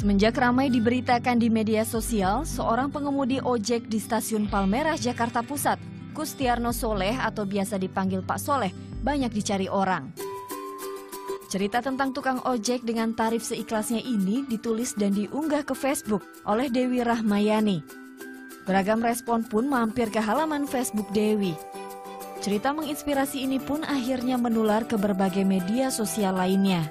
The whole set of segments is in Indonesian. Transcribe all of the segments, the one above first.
Semenjak ramai diberitakan di media sosial, seorang pengemudi ojek di stasiun Palmerah, Jakarta Pusat, Kustiarno Soleh atau biasa dipanggil Pak Soleh, banyak dicari orang. Cerita tentang tukang ojek dengan tarif seikhlasnya ini ditulis dan diunggah ke Facebook oleh Dewi Rahmayani. Beragam respon pun mampir ke halaman Facebook Dewi. Cerita menginspirasi ini pun akhirnya menular ke berbagai media sosial lainnya.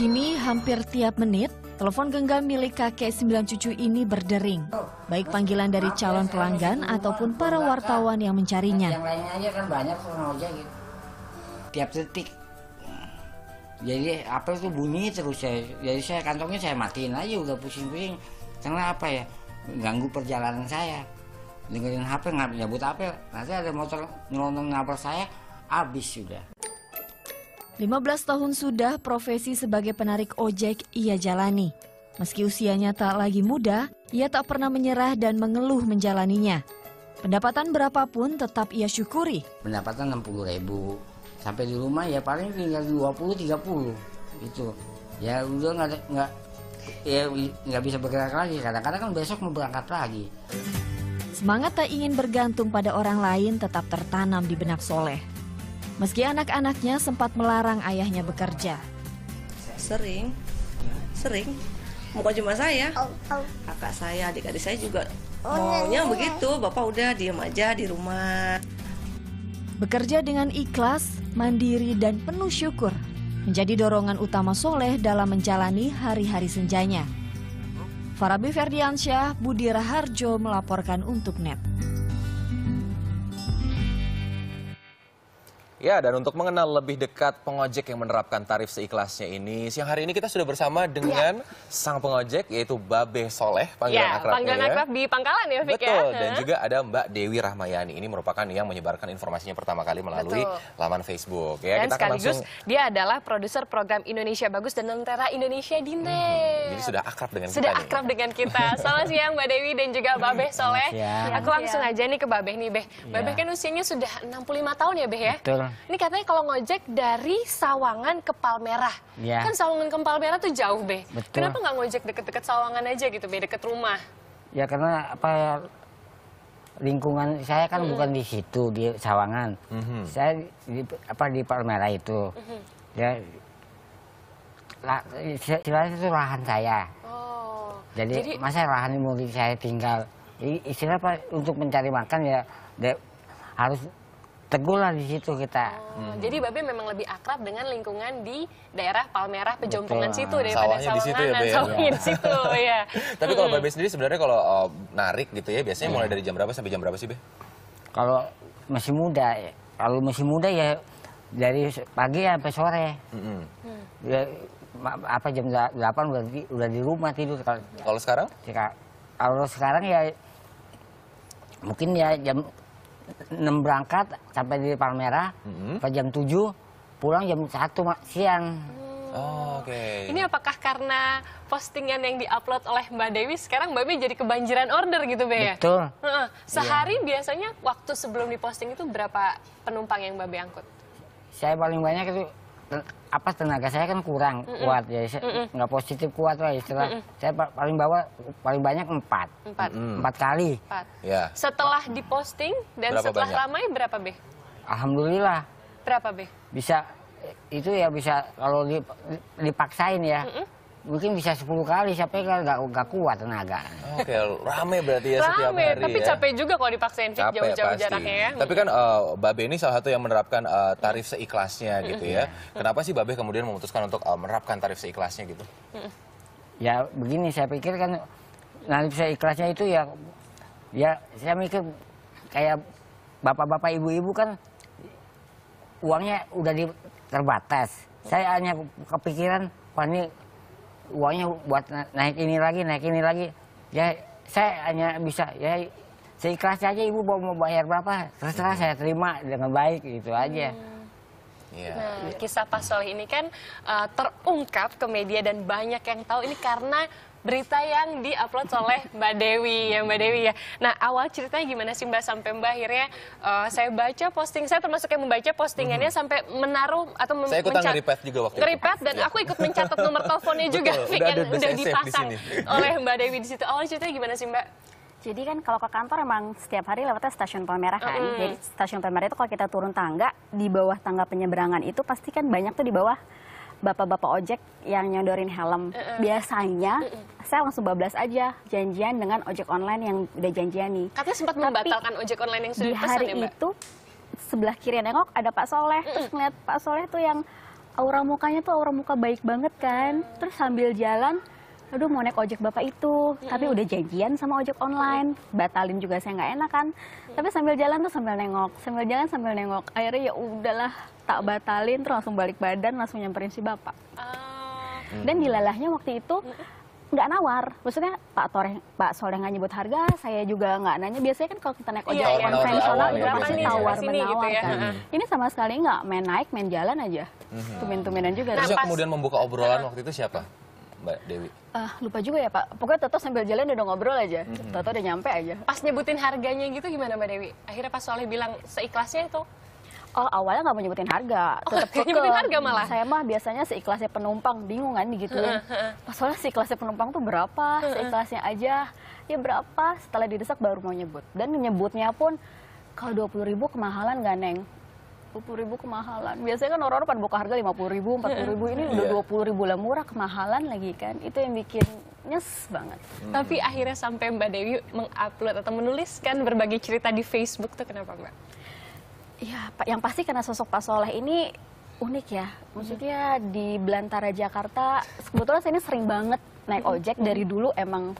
Kini hampir tiap menit, telepon genggam milik kakek sembilan cucu ini berdering. Baik panggilan dari calon pelanggan ataupun para wartawan yang mencarinya. Yang lainnya aja kan banyak aja gitu. Tiap detik. Jadi apa itu bunyi terus saya. Jadi saya kantongnya saya matiin aja udah pusing-pusing. Karena apa ya? Ganggu perjalanan saya. Dengerin HP nggak nyabut HP. Nanti ada motor nyelonong nabrak saya, habis sudah. 15 tahun sudah profesi sebagai penarik ojek ia jalani. Meski usianya tak lagi muda, ia tak pernah menyerah dan mengeluh menjalaninya. Pendapatan berapapun tetap ia syukuri. Pendapatan 60 ribu. Sampai di rumah ya paling tinggal 20-30. Itu. Ya udah nggak nggak ya nggak bisa bergerak lagi. Kadang-kadang kan besok mau berangkat lagi. Semangat tak ingin bergantung pada orang lain tetap tertanam di benak Soleh. Meski anak-anaknya sempat melarang ayahnya bekerja. Sering, sering. Bukan cuma saya, kakak saya, adik-adik saya juga oh, maunya iya, iya. begitu. Bapak udah diam aja di rumah. Bekerja dengan ikhlas, mandiri, dan penuh syukur menjadi dorongan utama Soleh dalam menjalani hari-hari senjanya. Farabi Ferdiansyah, Budi Raharjo melaporkan untuk NET. Ya, dan untuk mengenal lebih dekat pengojek yang menerapkan tarif seikhlasnya ini, siang hari ini kita sudah bersama dengan ya. sang pengojek yaitu Babe Soleh, panggilan ya, akrabnya. Panggilan ya. akrab di Pangkalan ya, Fik Betul, ya. dan juga ada Mbak Dewi Rahmayani. Ini merupakan yang menyebarkan informasinya pertama kali melalui Betul. laman Facebook. Ya, dan kita sekaligus langsung... dia adalah produser program Indonesia Bagus dan Lentera Indonesia Dine. Hmm, jadi sudah akrab dengan sudah kita. Sudah akrab nih. dengan kita. Selamat siang Mbak Dewi dan juga hmm, Babe Soleh. Aku langsung aja nih ke Babe nih, Beh. Iya. Babe ya. kan usianya sudah 65 tahun ya, Beh ya? Betul. Ini katanya kalau ngojek dari Sawangan ke Palmerah. Ya. Kan Sawangan ke Palmerah tuh jauh, Be. Betul. Kenapa nggak ngojek deket-deket Sawangan aja gitu, Be, deket rumah? Ya karena apa lingkungan saya kan bukan di situ di Sawangan. -hmm. Saya di, apa di Palmerah itu. Mm -hmm. Ya istilahnya itu lahan saya. Oh. Jadi, Jadi masa lahan mau saya tinggal istilah apa untuk mencari makan ya de, harus tegulah di situ kita. Oh, hmm. Jadi Babe memang lebih akrab dengan lingkungan di daerah Palmerah, Pejompongan situ daripada sawangan di situ ya, Babe. Ya. di situ, ya. Tapi kalau hmm. Babe sendiri sebenarnya kalau uh, narik gitu ya, biasanya hmm. mulai dari jam berapa sampai jam berapa sih, Be? Kalau masih muda, kalau masih muda ya dari pagi sampai sore. Mm -hmm. ya, apa jam 8 udah di, udah di rumah tidur kalau sekarang? kalau sekarang ya mungkin ya jam 6 berangkat sampai di Palmera mm -hmm. jam 7 pulang jam 1 siang. Oh, Oke. Okay. Ini apakah karena postingan yang diupload oleh Mbak Dewi sekarang Mbak Dewi jadi kebanjiran order gitu Be ya? Betul. Uh, sehari yeah. biasanya waktu sebelum diposting itu berapa penumpang yang Mbak Be angkut? Saya paling banyak itu apa tenaga saya kan kurang mm -mm. kuat ya mm -mm. nggak positif kuat lah istilah mm -mm. saya paling bawah paling banyak empat empat, mm. empat kali empat. Ya. setelah diposting dan berapa setelah banyak? ramai berapa be alhamdulillah berapa be bisa itu ya bisa kalau dipaksain ya mm -mm mungkin bisa 10 kali siapa yang nggak gak kuat tenaga. Oke, rame berarti ya rame, setiap hari tapi ya. capek juga kalau dipaksain fit jauh-jauh jaraknya ya. Tapi kan uh, eh, Babe ini salah satu yang menerapkan uh, tarif seikhlasnya gitu ya. Iya. Kenapa sih Babe kemudian memutuskan untuk uh, menerapkan tarif seikhlasnya gitu? Ya begini, saya pikir kan tarif seikhlasnya itu ya, ya saya mikir kayak bapak-bapak ibu-ibu kan uangnya udah di, terbatas. Saya hanya kepikiran, wah ini uangnya buat naik ini lagi, naik ini lagi. Ya saya hanya bisa ya seikhlasnya aja ibu mau bayar berapa, terserah saya terima dengan baik gitu aja. Hmm. Yeah. Nah, kisah Pak Soleh ini kan uh, terungkap ke media dan banyak yang tahu ini karena berita yang diupload oleh Mbak Dewi ya Mbak Dewi ya. Nah awal ceritanya gimana sih Mbak sampai Mbak akhirnya uh, saya baca posting saya termasuk yang membaca postingannya mm -hmm. sampai menaruh atau mem saya ikut mencat repet juga waktu nge dan ya. aku ikut mencatat nomor teleponnya juga Betul, udah, ada, udah dipasang di oleh Mbak Dewi di situ. Awal ceritanya gimana sih Mbak? Jadi kan kalau ke kantor emang setiap hari lewatnya stasiun Palmerah kan. Mm. Jadi stasiun Palmerah itu kalau kita turun tangga, di bawah tangga penyeberangan itu pasti kan banyak tuh di bawah bapak-bapak ojek yang nyodorin helm. Uh-uh. Biasanya uh-uh. saya langsung bablas aja janjian dengan ojek online yang udah janjian nih. Katanya sempat Tapi, membatalkan ojek online yang sudah di hari pesan, ya, Mbak? itu sebelah kiri nengok ada Pak Soleh, uh-uh. terus ngeliat Pak Soleh tuh yang aura mukanya tuh aura muka baik banget kan. Mm. Terus sambil jalan aduh mau naik ojek bapak itu, mm-hmm. tapi udah janjian sama ojek online, iya. batalin juga saya nggak enak kan. Mm-hmm. Tapi sambil jalan tuh sambil nengok, sambil jalan sambil nengok. Akhirnya ya udahlah tak batalin, terus langsung balik badan, langsung nyamperin si bapak. Mm-hmm. Dan dilalahnya waktu itu nggak nawar, maksudnya Pak Toreh, Pak Soleh nggak nyebut harga, saya juga nggak nanya. Biasanya kan kalau kita naik iya, ojek yeah, online, itu ya. pasti tawar gitu menawar gitu ya. kan. Ini sama sekali nggak main naik, main jalan aja. Hmm. tumen juga. Nah, Terus kemudian membuka obrolan waktu itu siapa? Mbak Dewi? Uh, lupa juga ya Pak. Pokoknya Toto sambil jalan udah ngobrol aja. Mm -hmm. Toto udah nyampe aja. Pas nyebutin harganya gitu gimana Mbak Dewi? Akhirnya pas soalnya bilang seikhlasnya itu Oh awalnya nggak mau nyebutin harga, tetap oh, nyebutin harga malah. Saya mah biasanya seikhlasnya penumpang bingung kan gitu ya. Pas soalnya seikhlasnya penumpang tuh berapa, seikhlasnya aja ya berapa. Setelah didesak baru mau nyebut dan nyebutnya pun kalau dua puluh ribu kemahalan gak neng puluh ribu kemahalan. Biasanya kan orang-orang pada buka harga lima puluh ribu, empat puluh ribu. Ini udah iya. dua puluh ribu lah murah kemahalan lagi kan. Itu yang bikin nyes banget. Hmm. Tapi akhirnya sampai Mbak Dewi mengupload atau menuliskan berbagai cerita di Facebook tuh kenapa Mbak? Ya, pak yang pasti karena sosok Pak Soleh ini unik ya. Maksudnya di belantara Jakarta, sebetulnya saya ini sering banget naik hmm. ojek dari dulu emang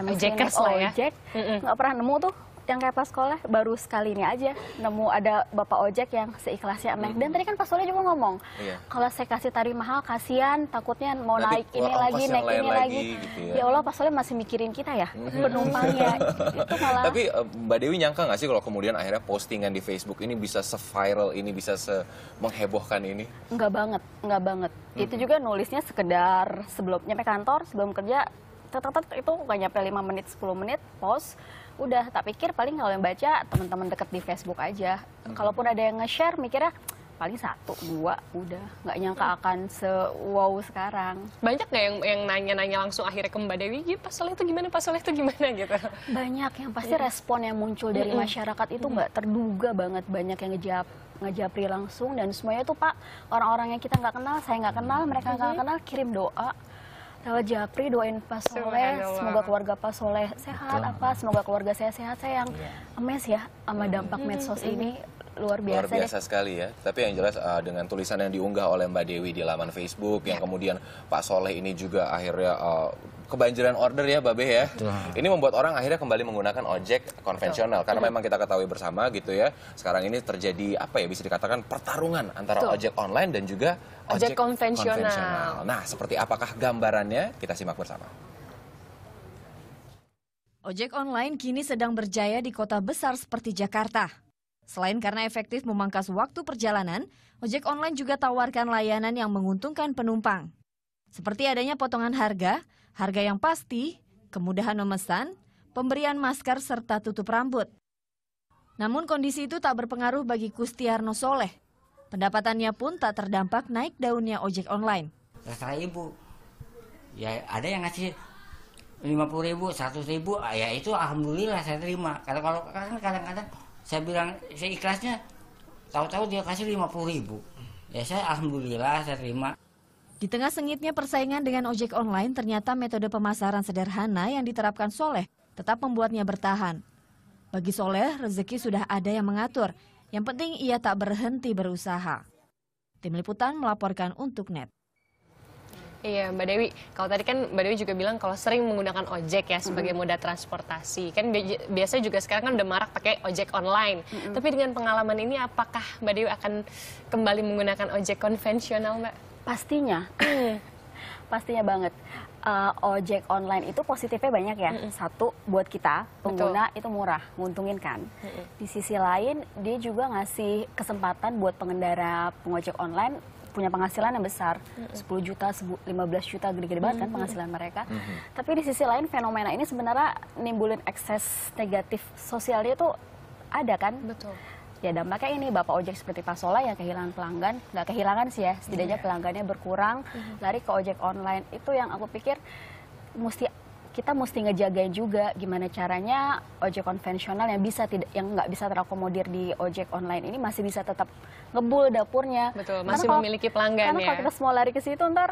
emang ojek, lah ya. Ojek, hmm. nggak pernah nemu tuh yang kayak pas sekolah baru sekali ini aja nemu ada bapak ojek yang seikhlasnya emeh. Dan hmm. tadi kan Pak Soleh juga ngomong, iya. kalau saya kasih tarif mahal kasihan takutnya mau Nanti naik ini lagi, naik ini lagi. lagi. Gitu ya. ya Allah Pak Soleh masih mikirin kita ya, hmm. penumpangnya. malah... Tapi eh, Mbak Dewi nyangka nggak sih kalau kemudian akhirnya postingan di Facebook ini bisa seviral ini, bisa se-menghebohkan ini? Nggak banget, nggak banget. -hmm. Itu juga nulisnya sekedar sebelum nyampe kantor, sebelum kerja, tetap itu nggak nyampe 5 menit, 10 menit, post udah tak pikir paling kalau yang baca teman-teman deket di Facebook aja hmm. kalaupun ada yang nge-share mikirnya paling satu dua udah nggak nyangka hmm. akan se wow sekarang banyak nggak yang yang nanya-nanya langsung akhirnya ke Mbak Dewi gitu itu gimana pasalnya itu gimana gitu banyak yang pasti hmm. respon yang muncul dari hmm. masyarakat itu nggak hmm. terduga banget banyak yang ngejawab ngejapri langsung dan semuanya tuh pak orang-orang yang kita nggak kenal saya nggak kenal mereka nggak kenal kirim doa Tala Japri doain Pak Soleh, semoga keluarga Pak Soleh sehat apa, semoga keluarga saya sehat. Saya yang yeah. ames ya sama dampak medsos ini luar biasa luar biasa sekali ya tapi yang jelas uh, dengan tulisan yang diunggah oleh Mbak Dewi di laman Facebook ya. yang kemudian Pak Soleh ini juga akhirnya uh, kebanjiran order ya Babe ya. Betul. Ini membuat orang akhirnya kembali menggunakan ojek konvensional Betul. karena Betul. Iya. memang kita ketahui bersama gitu ya. Sekarang ini terjadi apa ya bisa dikatakan pertarungan antara Betul. ojek online dan juga ojek, ojek konvensional. konvensional. Nah, seperti apakah gambarannya? Kita simak bersama. Ojek online kini sedang berjaya di kota besar seperti Jakarta. Selain karena efektif memangkas waktu perjalanan, ojek online juga tawarkan layanan yang menguntungkan penumpang. Seperti adanya potongan harga, harga yang pasti, kemudahan memesan, pemberian masker serta tutup rambut. Namun kondisi itu tak berpengaruh bagi Kustiarno Soleh. Pendapatannya pun tak terdampak naik daunnya ojek online. Terserah ibu. Ya ada yang ngasih 50 ribu, 100 ribu, ah, ya itu alhamdulillah saya terima. Karena kalau kan kadang-kadang saya bilang saya ikhlasnya tahu-tahu dia kasih lima puluh ribu ya saya alhamdulillah saya terima di tengah sengitnya persaingan dengan ojek online ternyata metode pemasaran sederhana yang diterapkan Soleh tetap membuatnya bertahan bagi Soleh rezeki sudah ada yang mengatur yang penting ia tak berhenti berusaha tim liputan melaporkan untuk net Iya, Mbak Dewi. Kalau tadi kan Mbak Dewi juga bilang kalau sering menggunakan ojek ya sebagai mm -hmm. moda transportasi. Kan bi biasanya juga sekarang kan udah marak pakai ojek online. Mm -hmm. Tapi dengan pengalaman ini apakah Mbak Dewi akan kembali menggunakan ojek konvensional, Mbak? Pastinya. Hmm. Pastinya banget. Uh, ojek online itu positifnya banyak ya. Mm -hmm. Satu, buat kita pengguna Betul. itu murah, nguntungin kan. Mm -hmm. Di sisi lain, dia juga ngasih kesempatan buat pengendara pengojek online punya penghasilan yang besar, mm -hmm. 10 juta, 15 juta gede-gede banget kan penghasilan mereka. Mm -hmm. Tapi di sisi lain fenomena ini sebenarnya nimbulin ekses negatif sosialnya itu ada kan? Betul. Ya dampaknya ini bapak ojek seperti Pak Sola yang kehilangan pelanggan, nggak kehilangan sih ya, setidaknya yeah. pelanggannya berkurang, mm -hmm. lari ke ojek online itu yang aku pikir mesti kita mesti ngejagain juga gimana caranya ojek konvensional yang bisa tidak yang nggak bisa terakomodir di ojek online ini masih bisa tetap ngebul dapurnya. Betul, karena masih kalau, memiliki pelanggan karena ya. Karena kalau kita semua lari ke situ ntar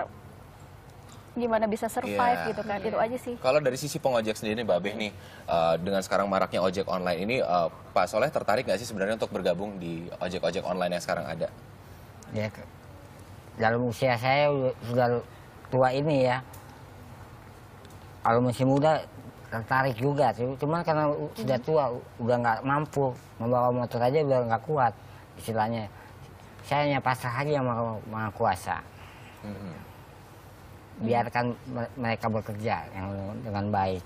gimana bisa survive yeah. gitu kan yeah. itu aja sih kalau dari sisi pengojek sendiri nih, Beh nih uh, dengan sekarang maraknya ojek online ini uh, Pak Soleh tertarik nggak sih sebenarnya untuk bergabung di ojek-ojek online yang sekarang ada ya dalam usia saya sudah tua ini ya kalau masih muda tertarik juga sih cuman karena hmm. sudah tua udah nggak mampu membawa motor aja udah nggak kuat istilahnya saya hanya pasrah aja yang mau kuasa hmm. biarkan mereka bekerja yang dengan baik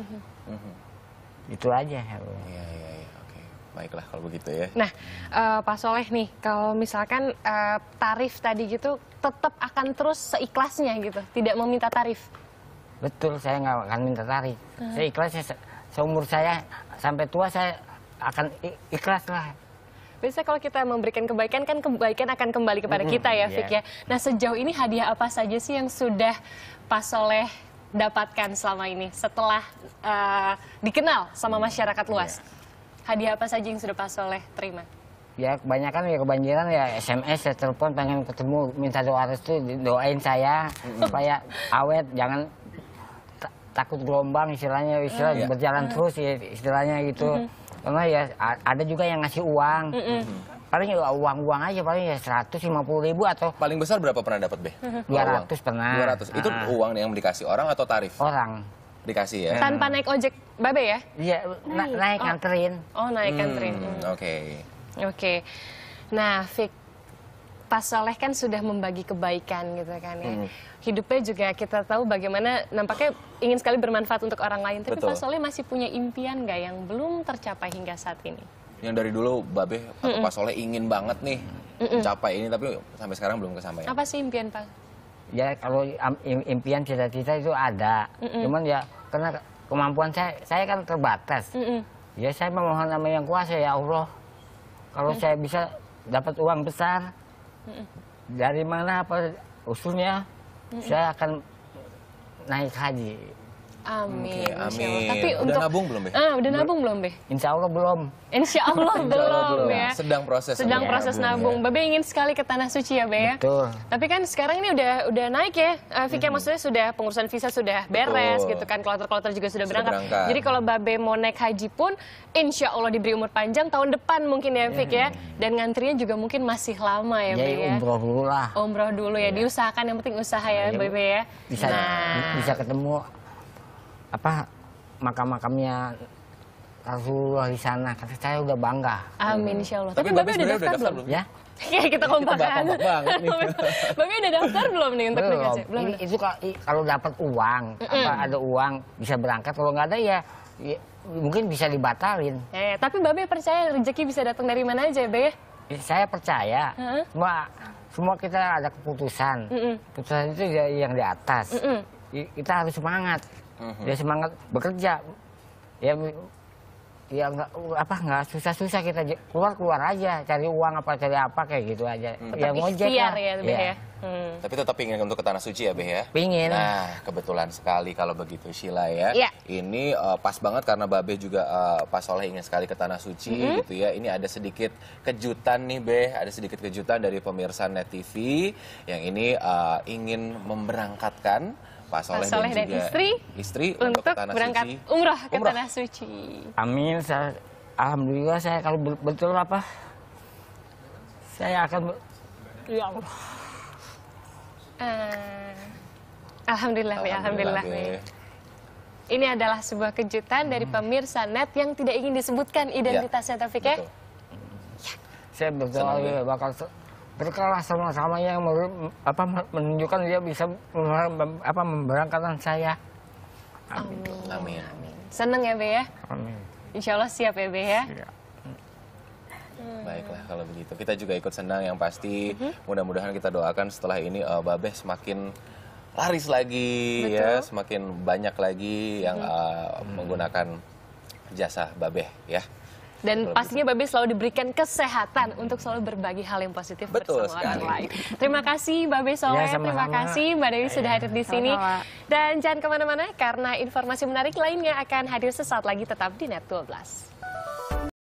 hmm. itu aja ya, ya, Oke. Baiklah kalau begitu ya. Nah, uh, Pak Soleh nih, kalau misalkan uh, tarif tadi gitu tetap akan terus seikhlasnya gitu, tidak meminta tarif. Betul, saya nggak akan minta tarik. Hmm. Saya saya, seumur saya sampai tua saya akan ikhlas lah. Biasanya kalau kita memberikan kebaikan kan kebaikan akan kembali kepada -hmm, kita ya, yeah. Fik ya. Nah sejauh ini hadiah apa saja sih yang sudah Pak Soleh dapatkan selama ini setelah uh, dikenal sama masyarakat luas? Yeah. Hadiah apa saja yang sudah Pak Soleh terima? ya kebanyakan ya kebanjiran ya SMS ya telepon pengen ketemu minta doa restu doain saya supaya awet jangan takut gelombang istilahnya istilah mm. berjalan mm. terus ya istilahnya gitu mm -hmm. karena ya ada juga yang ngasih uang mm -hmm. paling ya uang-uang aja paling ya seratus lima puluh ribu atau paling besar berapa pernah dapat be dua ratus pernah dua ratus itu uh. uang yang dikasih orang atau tarif orang dikasih ya tanpa naik ojek babe ya iya naik, na naik oh. anterin oh naik hmm, oke hmm. oke okay. nah Fik Pak Soleh kan sudah membagi kebaikan gitu kan ya. Hmm. Hidupnya juga kita tahu bagaimana nampaknya ingin sekali bermanfaat untuk orang lain. Tapi Betul. Pak Soleh masih punya impian nggak yang belum tercapai hingga saat ini? Yang dari dulu Babe atau Pak Soleh ingin banget nih mencapai capai ini tapi sampai sekarang belum kesampaian. Apa sih impian Pak? Ya kalau impian cita-cita itu ada. Hmm. Cuman ya karena kemampuan saya saya kan terbatas. Hmm. Ya saya memohon nama yang kuasa ya Allah. Kalau hmm. saya bisa dapat uang besar, dari mana apa usulnya saya akan naik haji Amin. Okay, amin. Tapi udah untuk, nabung belum, Be? Ah, udah nabung belum, Be? Ah, insya Allah belum. Insya Allah belum ya. Sedang proses. Sedang ya, proses nabung. Ya. Babe ingin sekali ke tanah suci ya, Be ya? Betul. Tapi kan sekarang ini udah udah naik ya. Uh, -hmm. maksudnya sudah pengurusan visa sudah beres Betul. gitu kan. Kloter-kloter juga sudah, sudah berangkat. Jadi kalau Babe mau naik haji pun insya Allah diberi umur panjang tahun depan mungkin ya, fik ya. Hmm. Dan ngantrinya juga mungkin masih lama ya, Be ya. umroh dulu lah. Umroh dulu ya. ya. Diusahakan yang penting usaha ya, ya Babe ya. Bisa nah. bisa ketemu apa makam-makamnya Rasulullah di sana. Kata saya udah bangga. Amin, insya Allah. Tapi, Tapi Babe udah daftar, belum? Ya. Kayak kita kompakan. Babi udah daftar belum nih untuk belum. Belum. itu kalau, dapat uang, ada uang bisa berangkat. Kalau nggak ada ya, ya mungkin bisa dibatalin. Eh, tapi Babe percaya rezeki bisa datang dari mana aja, Be? Ya? Ya, saya percaya. Huh? Semua semua kita ada keputusan. Mm -mm. Keputusan itu yang di atas. Mm -mm. Kita harus semangat. -huh. dia semangat bekerja ya ya nggak apa nggak susah-susah kita keluar keluar aja cari uang apa cari apa kayak gitu aja hmm. ya ngojek ya, ya. ya. Hmm. tapi tetap ingin untuk ke tanah suci ya Beh ya pingin nah kebetulan sekali kalau begitu Sheila ya, ya. ini uh, pas banget karena Babe juga uh, eh, pas oleh ingin sekali ke tanah suci hmm. gitu ya ini ada sedikit kejutan nih Beh ada sedikit kejutan dari pemirsa Net TV yang ini uh, ingin memberangkatkan Pak Soleh, Soleh dan, dan juga istri, istri untuk, tanah berangkat suci. umroh ke umroh. tanah suci. Amin. Saya, Alhamdulillah saya kalau betul apa saya akan ya Allah. Uh, alhamdulillah, alhamdulillah, alhamdulillah ya. ya. Ini adalah sebuah kejutan hmm. dari pemirsa net yang tidak ingin disebutkan identitasnya ya, Taufik ya. Saya berdoa bakal berkelas sama-sama yang apa menunjukkan dia bisa apa memberangkatkan saya. Amin. Amin. Amin. Seneng ya Be ya? Amin. Insya Allah siap ya Be ya? Siap. Hmm. Baiklah kalau begitu. Kita juga ikut senang yang pasti. Mhm. Mudah-mudahan kita doakan setelah ini uh, eh, Babeh semakin laris lagi ya. Betul. ya, semakin banyak lagi yang uh, -hmm. menggunakan jasa Babeh ya. Dan Betul. pastinya Babe selalu diberikan kesehatan untuk selalu berbagi hal yang positif Betul bersama sekali. orang lain. Terima kasih Babe Soleh, ya, sama -sama. terima kasih Mbak Dewi ya, sudah hadir di sini. Sama -sama. Dan jangan kemana-mana karena informasi menarik lainnya akan hadir sesaat lagi tetap di Net 12.